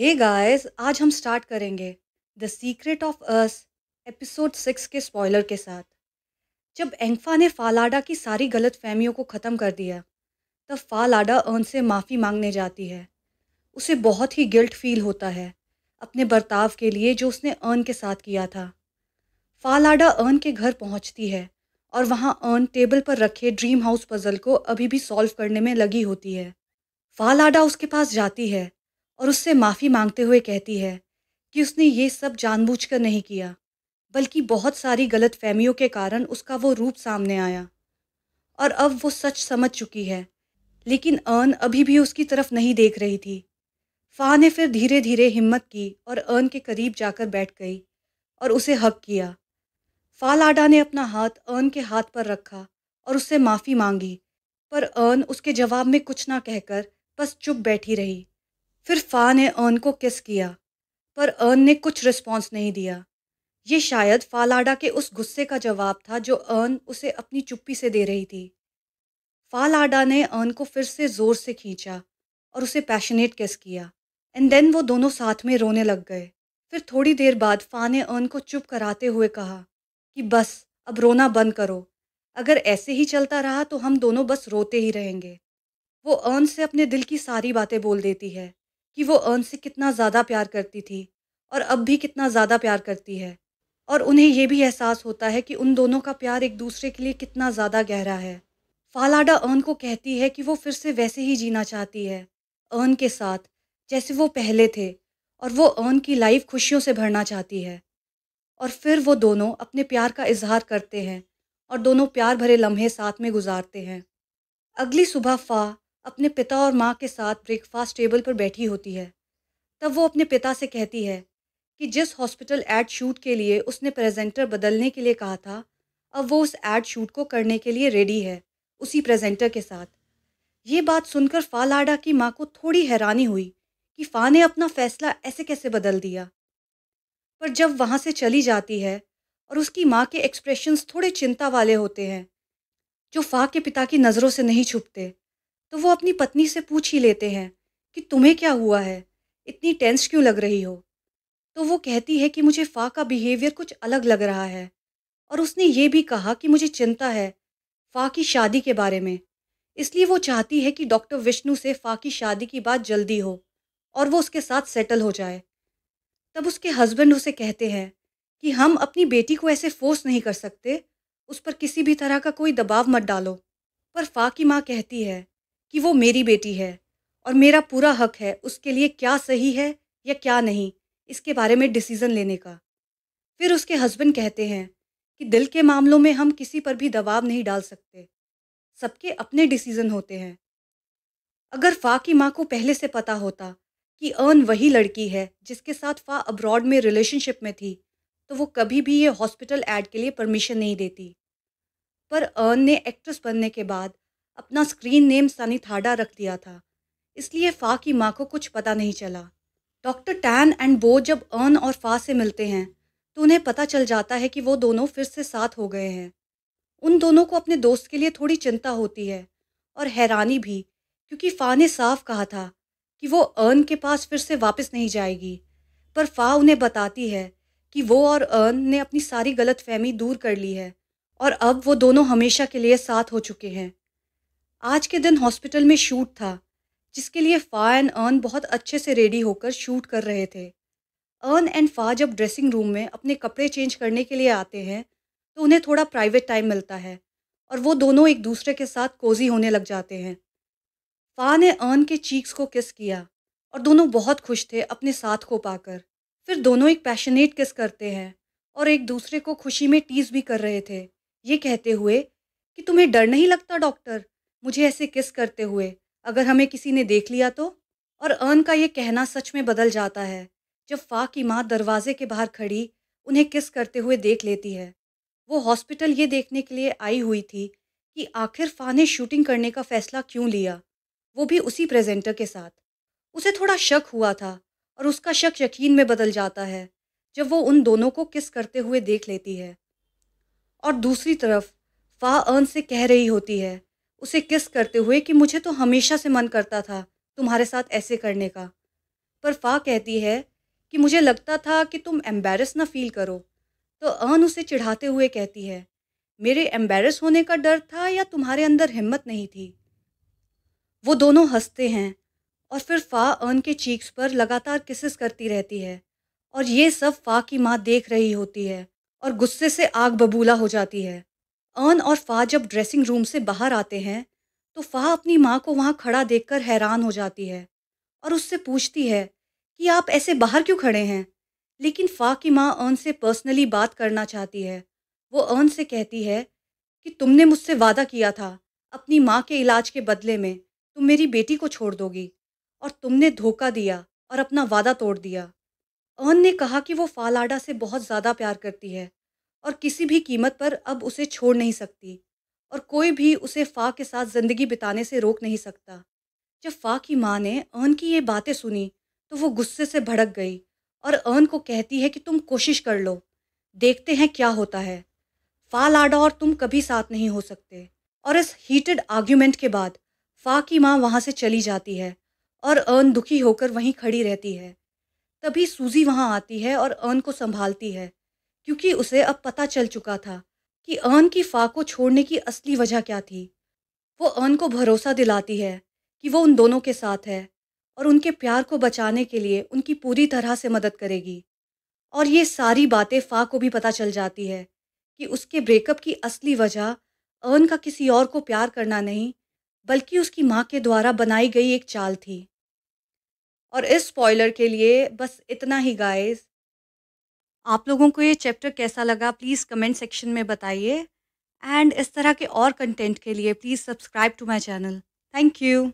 हे hey guys आज हम start करेंगे the secret of us episode six के स्पॉइलर के साथ जब एंगफा ने फालाडा की सारी गलत फहमियों को ख़त्म कर दिया तब फालाडा अर्न से माफ़ी मांगने जाती है उसे बहुत ही गिल्ट फील होता है अपने बर्ताव के लिए जो उसने अर्न के साथ किया था फालाडा अर्न के घर पहुंचती है और वहां अर्न टेबल पर रखे ड्रीम हाउस पजल को अभी भी सॉल्व करने में लगी होती है फालाडा उसके पास जाती है और उससे माफ़ी मांगते हुए कहती है कि उसने ये सब जानबूझकर नहीं किया बल्कि बहुत सारी गलत फहमियों के कारण उसका वो रूप सामने आया और अब वो सच समझ चुकी है लेकिन अर्न अभी भी उसकी तरफ नहीं देख रही थी फ़ा ने फिर धीरे धीरे हिम्मत की और अर्न के करीब जाकर बैठ गई और उसे हक किया फाल आडा ने अपना हाथ अर्न के हाथ पर रखा और उससे माफ़ी मांगी पर अर्न उसके जवाब में कुछ ना कहकर बस चुप बैठी रही फिर फ़ा ने अर्न को किस किया पर अर्न ने कुछ रिस्पॉन्स नहीं दिया ये शायद फालाडा के उस गुस्से का जवाब था जो अर्न उसे अपनी चुप्पी से दे रही थी फालाडा ने अर्न को फिर से ज़ोर से खींचा और उसे पैशनेट किस किया एंड देन वो दोनों साथ में रोने लग गए फिर थोड़ी देर बाद फ़ा ने अर्न को चुप कराते हुए कहा कि बस अब रोना बंद करो अगर ऐसे ही चलता रहा तो हम दोनों बस रोते ही रहेंगे वो अर्न से अपने दिल की सारी बातें बोल देती है कि वो अर्न से कितना ज़्यादा प्यार करती थी और अब भी कितना ज़्यादा प्यार करती है और उन्हें यह भी एहसास होता है कि उन दोनों का प्यार एक दूसरे के लिए कितना ज़्यादा गहरा है फालाडा अर्न को कहती है कि वो फिर से वैसे ही जीना चाहती है अर्न के साथ जैसे वो पहले थे और वो अर्न की लाइफ खुशियों से भरना चाहती है और फिर वो दोनों अपने प्यार का इजहार करते हैं और दोनों प्यार भरे लम्हे साथ में गुजारते हैं अगली सुबह फ़ा अपने पिता और माँ के साथ ब्रेकफास्ट टेबल पर बैठी होती है तब वो अपने पिता से कहती है कि जिस हॉस्पिटल एड शूट के लिए उसने प्रेजेंटर बदलने के लिए कहा था अब वो उस एड शूट को करने के लिए रेडी है उसी प्रेजेंटर के साथ ये बात सुनकर फ़ा लाडा की माँ को थोड़ी हैरानी हुई कि फ़ा ने अपना फैसला ऐसे कैसे बदल दिया पर जब वहाँ से चली जाती है और उसकी माँ के एक्सप्रेशंस थोड़े चिंता वाले होते हैं जो फ़ा के पिता की नज़रों से नहीं छुपते तो वो अपनी पत्नी से पूछ ही लेते हैं कि तुम्हें क्या हुआ है इतनी टेंस क्यों लग रही हो तो वो कहती है कि मुझे फ़ा का बिहेवियर कुछ अलग लग रहा है और उसने ये भी कहा कि मुझे चिंता है फ़ा की शादी के बारे में इसलिए वो चाहती है कि डॉक्टर विष्णु से फ़ा की शादी की बात जल्दी हो और वो उसके साथ सेटल हो जाए तब उसके हस्बैंड उसे कहते हैं कि हम अपनी बेटी को ऐसे फोर्स नहीं कर सकते उस पर किसी भी तरह का कोई दबाव मत डालो पर फ़ा की माँ कहती है कि वो मेरी बेटी है और मेरा पूरा हक है उसके लिए क्या सही है या क्या नहीं इसके बारे में डिसीज़न लेने का फिर उसके हस्बैंड कहते हैं कि दिल के मामलों में हम किसी पर भी दबाव नहीं डाल सकते सबके अपने डिसीज़न होते हैं अगर फ़ा की माँ को पहले से पता होता कि अर्न वही लड़की है जिसके साथ फ़ा अब्रॉड में रिलेशनशिप में थी तो वो कभी भी ये हॉस्पिटल ऐड के लिए परमिशन नहीं देती पर अर्न ने एक्ट्रेस बनने के बाद अपना स्क्रीन नेम सनी थाडा रख दिया था इसलिए फ़ा की माँ को कुछ पता नहीं चला डॉक्टर टैन एंड वो जब अर्न और फ़ा से मिलते हैं तो उन्हें पता चल जाता है कि वो दोनों फिर से साथ हो गए हैं उन दोनों को अपने दोस्त के लिए थोड़ी चिंता होती है और हैरानी भी क्योंकि फ़ा ने साफ कहा था कि वो अर्न के पास फिर से वापस नहीं जाएगी पर फ़ा उन्हें बताती है कि वो और अर्न ने अपनी सारी गलतफहमी दूर कर ली है और अब वो दोनों हमेशा के लिए साथ हो चुके हैं आज के दिन हॉस्पिटल में शूट था जिसके लिए फ़ा एंड अर्न बहुत अच्छे से रेडी होकर शूट कर रहे थे अर्न एंड फ़ा जब ड्रेसिंग रूम में अपने कपड़े चेंज करने के लिए आते हैं तो उन्हें थोड़ा प्राइवेट टाइम मिलता है और वो दोनों एक दूसरे के साथ कोजी होने लग जाते हैं फ़ा ने अर्न के चीक्स को किस किया और दोनों बहुत खुश थे अपने साथ को पाकर फिर दोनों एक पैशनेट किस करते हैं और एक दूसरे को खुशी में टीज भी कर रहे थे ये कहते हुए कि तुम्हें डर नहीं लगता डॉक्टर मुझे ऐसे किस करते हुए अगर हमें किसी ने देख लिया तो और अर्न का ये कहना सच में बदल जाता है जब फ़ा की माँ दरवाजे के बाहर खड़ी उन्हें किस करते हुए देख लेती है वो हॉस्पिटल ये देखने के लिए आई हुई थी कि आखिर फ़ा ने शूटिंग करने का फ़ैसला क्यों लिया वो भी उसी प्रेजेंटर के साथ उसे थोड़ा शक हुआ था और उसका शक यकीन में बदल जाता है जब वो उन दोनों को किस करते हुए देख लेती है और दूसरी तरफ फ़ा अन से कह रही होती है उसे किस करते हुए कि मुझे तो हमेशा से मन करता था तुम्हारे साथ ऐसे करने का पर फा कहती है कि मुझे लगता था कि तुम एम्बेरस ना फील करो तो अन उसे चिढ़ाते हुए कहती है मेरे एम्बेरस होने का डर था या तुम्हारे अंदर हिम्मत नहीं थी वो दोनों हंसते हैं और फिर फ़ा अन के चीक्स पर लगातार किसेस करती रहती है और ये सब फ़ा की माँ देख रही होती है और गुस्से से आग बबूला हो जाती है अन और फ़ा जब ड्रेसिंग रूम से बाहर आते हैं तो फ़ा अपनी माँ को वहाँ खड़ा देख हैरान हो जाती है और उससे पूछती है कि आप ऐसे बाहर क्यों खड़े हैं लेकिन फ़ा की माँ अन से पर्सनली बात करना चाहती है वो अन से कहती है कि तुमने मुझसे वादा किया था अपनी माँ के इलाज के बदले में तुम मेरी बेटी को छोड़ दोगी और तुमने धोखा दिया और अपना वादा तोड़ दिया अन ने कहा कि वो फालाडा से बहुत ज़्यादा प्यार करती है और किसी भी कीमत पर अब उसे छोड़ नहीं सकती और कोई भी उसे फ़ा के साथ ज़िंदगी बिताने से रोक नहीं सकता जब फ़ा की माँ ने अर्न की ये बातें सुनी तो वो गुस्से से भड़क गई और अर्न को कहती है कि तुम कोशिश कर लो देखते हैं क्या होता है फ़ा लाडा और तुम कभी साथ नहीं हो सकते और इस हीटेड आर्ग्यूमेंट के बाद फ़ा की माँ वहाँ से चली जाती है और अन दुखी होकर वहीं खड़ी रहती है तभी सूजी वहाँ आती है और अर्न को संभालती है क्योंकि उसे अब पता चल चुका था कि अन की फा को छोड़ने की असली वजह क्या थी वो अन को भरोसा दिलाती है कि वो उन दोनों के साथ है और उनके प्यार को बचाने के लिए उनकी पूरी तरह से मदद करेगी और ये सारी बातें फा को भी पता चल जाती है कि उसके ब्रेकअप की असली वजह अर्न का किसी और को प्यार करना नहीं बल्कि उसकी माँ के द्वारा बनाई गई एक चाल थी और इस स्पॉइलर के लिए बस इतना ही गाइस आप लोगों को ये चैप्टर कैसा लगा प्लीज़ कमेंट सेक्शन में बताइए एंड इस तरह के और कंटेंट के लिए please subscribe to my channel thank you